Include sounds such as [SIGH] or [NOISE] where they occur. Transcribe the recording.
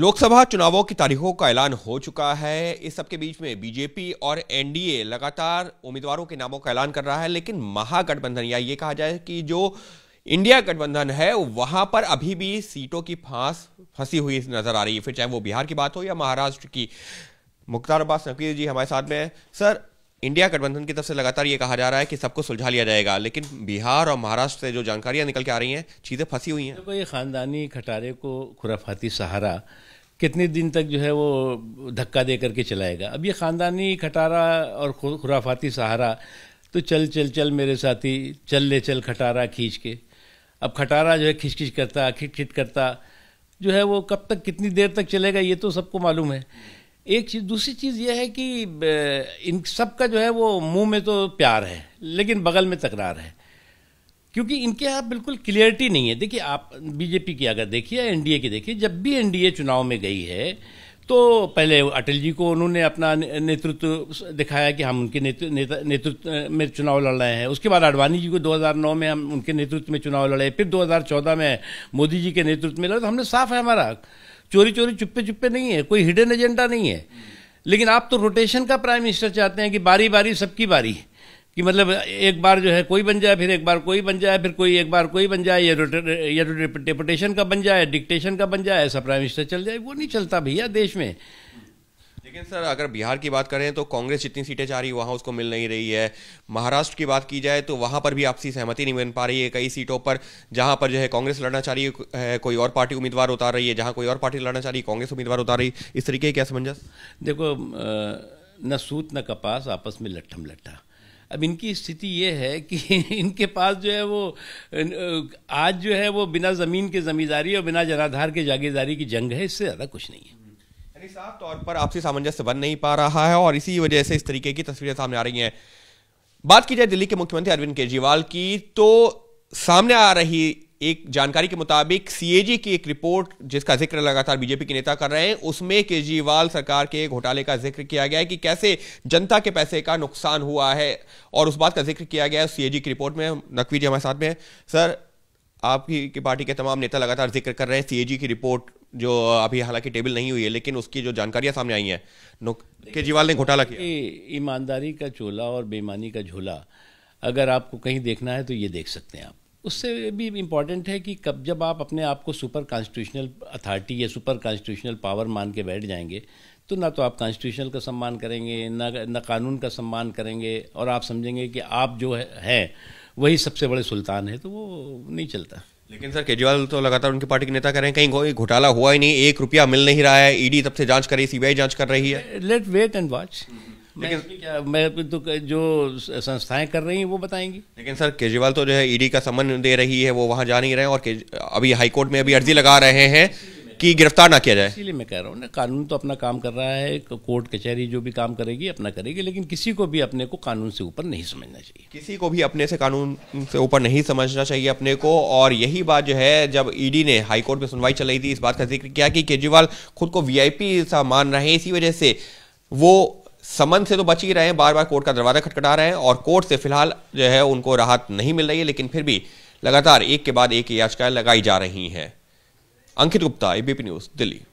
लोकसभा चुनावों की तारीखों का ऐलान हो चुका है इस सबके बीच में बीजेपी और एनडीए लगातार उम्मीदवारों के नामों का ऐलान कर रहा है लेकिन महागठबंधन या ये कहा जाए कि जो इंडिया गठबंधन है वहां पर अभी भी सीटों की फांस फंसी हुई नजर आ रही है फिर चाहे वो बिहार की बात हो या महाराष्ट्र की मुख्तार अब्बास नकवी जी हमारे साथ में है सर इंडिया गठबंधन की तरफ से लगातार ये कहा जा रहा है कि सबको सुलझा लिया जाएगा लेकिन बिहार और महाराष्ट्र से जो जानकारियां निकल के आ रही हैं चीज़ें फंसी हुई हैं तो ये खानदानी खटारे को खुराफाती सहारा कितने दिन तक जो है वो धक्का दे करके चलाएगा अब ये ख़ानदानी खटारा और खुराफाती सहारा तो चल चल चल मेरे साथी चल ले चल खटारा खींच के अब खटारा जो है खिच खिच करता खिट खिट करता जो है वो कब तक कितनी देर तक चलेगा ये तो सबको मालूम है एक चीज़ दूसरी चीज़ यह है कि इन सब का जो है वो मुंह में तो प्यार है लेकिन बगल में तकरार है क्योंकि इनके यहाँ बिल्कुल क्लियरिटी नहीं है देखिए आप बीजेपी की अगर देखिए एनडीए की देखिए जब भी एनडीए चुनाव में गई है तो पहले अटल जी को उन्होंने अपना नेतृत्व दिखाया कि हम उनके नेतृत्व में चुनाव लड़ रहे हैं उसके बाद आडवाणी जी को 2009 में हम उनके नेतृत्व में चुनाव लड़े फिर 2014 में मोदी जी के नेतृत्व में लड़े तो हमने साफ है हमारा चोरी चोरी चुप्पे चुप्पे नहीं है कोई हिडन एजेंडा नहीं है लेकिन आप तो रोटेशन का प्राइम मिनिस्टर चाहते हैं कि बारी बारी सबकी बारी कि मतलब एक बार जो है कोई बन जाए फिर एक बार कोई बन जाए फिर कोई एक बार कोई बन जाए या या का बन जाए डिक्टेशन का बन जाए ऐसा प्राइम मिनिस्टर चल जाए वो नहीं चलता भैया देश में लेकिन सर अगर बिहार की बात करें तो कांग्रेस जितनी सीटें चाह रही है वहाँ उसको मिल नहीं रही है महाराष्ट्र की बात की जाए तो वहाँ पर भी आपसी सहमति नहीं बन पा रही है कई सीटों पर जहाँ पर जो है कांग्रेस लड़ना चाह रही है कोई और पार्टी उम्मीदवार उतार रही है जहाँ कोई और पार्टी लड़ना चाह रही है कांग्रेस उम्मीदवार उतार रही है इस तरीके क्या समंजस देखो न सूत न कपास आपस में लट्ठम लट्ठा अब इनकी स्थिति ये है कि [LAUGHS] इनके पास जो है वो आज जो है वो बिना ज़मीन के ज़मींदारी और बिना जनाधार के जागीरदारी की जंग है इससे ज़्यादा कुछ नहीं है यानी साफ तौर पर आपसी सामंजस्य बन नहीं पा रहा है और इसी वजह से इस तरीके की तस्वीरें सामने आ रही हैं बात की जाए दिल्ली के मुख्यमंत्री अरविंद केजरीवाल की तो सामने आ रही एक जानकारी के मुताबिक सीएजी की एक रिपोर्ट जिसका जिक्र लगातार बीजेपी के नेता कर रहे हैं उसमें केजरीवाल सरकार के घोटाले का जिक्र किया गया है कि कैसे जनता के पैसे का नुकसान हुआ है और उस बात का जिक्र किया गया है सीएजी की रिपोर्ट में नकवी जी हमारे साथ में सर आपकी की पार्टी के तमाम नेता लगातार जिक्र कर रहे हैं सीएजी की रिपोर्ट जो अभी हालांकि टेबल नहीं हुई है लेकिन उसकी जो जानकारियां सामने आई हैं केजरीवाल ने घोटाला किया ईमानदारी का चोला और बेईमानी का झोला अगर आपको कहीं देखना है तो ये देख सकते हैं आप उससे भी इम्पॉर्टेंट है कि कब जब आप अपने आप को सुपर कॉन्स्टिट्यूशनल अथॉरिटी या सुपर कॉन्स्टिट्यूशनल पावर मान के बैठ जाएंगे तो ना तो आप कॉन्स्टिट्यूशनल का सम्मान करेंगे ना ना कानून का सम्मान करेंगे और आप समझेंगे कि आप जो है, है वही सबसे बड़े सुल्तान है तो वो नहीं चलता लेकिन सर केजरीवाल तो लगातार उनकी पार्टी के नेता कह रहे हैं कहीं घोटाला हुआ ही नहीं एक रुपया मिल नहीं रहा है ईडी तब से जांच कर रही सीबीआई जांच कर रही है लेट वेट एंड वॉच लेकिन क्या मैं तो, तो जो संस्थाएं कर रही हैं वो बताएंगी लेकिन सर केजरीवाल तो जो है ईडी का समन दे रही है वो वहाँ जा नहीं रहे हैं और अभी हाईकोर्ट में अभी अर्जी लगा रहे हैं कि गिरफ्तार ना किया जाए इसीलिए मैं कह रहा हूँ ना कानून तो अपना काम कर रहा है कोर्ट कचहरी जो भी काम करेगी अपना करेगी लेकिन किसी को भी अपने को कानून से ऊपर नहीं समझना चाहिए किसी को भी अपने से कानून से ऊपर नहीं समझना चाहिए अपने को और यही बात जो है जब ईडी ने हाईकोर्ट में सुनवाई चलाई थी इस बात का जिक्र किया कि केजरीवाल खुद को वीआईपी सा मान रहे हैं इसी वजह से वो समन से तो बच ही रहे हैं बार बार कोर्ट का दरवाजा खटखटा रहे हैं और कोर्ट से फिलहाल जो है उनको राहत नहीं मिल रही है लेकिन फिर भी लगातार एक के बाद एक याचिकाएं लगाई जा रही हैं अंकित गुप्ता आईबीपी न्यूज दिल्ली